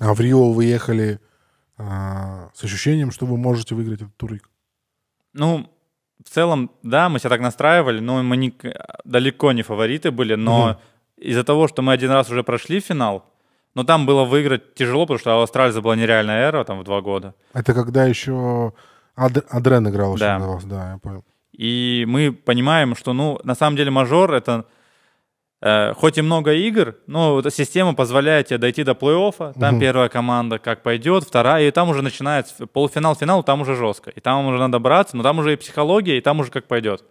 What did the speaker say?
А в Рио вы ехали а, с ощущением, что вы можете выиграть этот турник? Ну, в целом, да, мы себя так настраивали, но мы не, далеко не фавориты были, но угу. из-за того, что мы один раз уже прошли финал, но там было выиграть тяжело, потому что Австралия была нереальная эра там в два года. Это когда еще Ад... Адрен играл очень да. вас, да, я понял. И мы понимаем, что, ну, на самом деле мажор — это Э, хоть и много игр, но эта система позволяет тебе дойти до плей-оффа. Там угу. первая команда как пойдет, вторая, и там уже начинается полуфинал, финал, там уже жестко. И там уже надо браться, но там уже и психология, и там уже как пойдет.